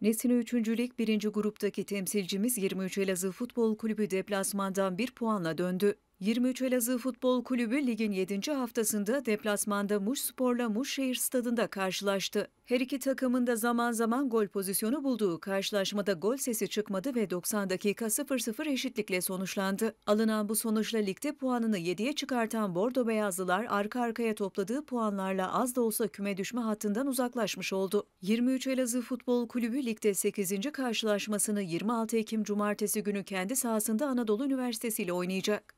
Nesine üçüncülük birinci gruptaki temsilcimiz 23 Elazığ Futbol Kulübü deplasmandan bir puanla döndü. 23 Elazığ Futbol Kulübü ligin 7. haftasında deplasmanda Muş Spor'la Muş Şehir Stadında karşılaştı. Her iki takımın da zaman zaman gol pozisyonu bulduğu karşılaşmada gol sesi çıkmadı ve 90 dakika 0-0 eşitlikle sonuçlandı. Alınan bu sonuçla ligde puanını 7'ye çıkartan Bordo Beyazlılar arka arkaya topladığı puanlarla az da olsa küme düşme hattından uzaklaşmış oldu. 23 Elazığ Futbol Kulübü ligde 8. karşılaşmasını 26 Ekim Cumartesi günü kendi sahasında Anadolu Üniversitesi ile oynayacak.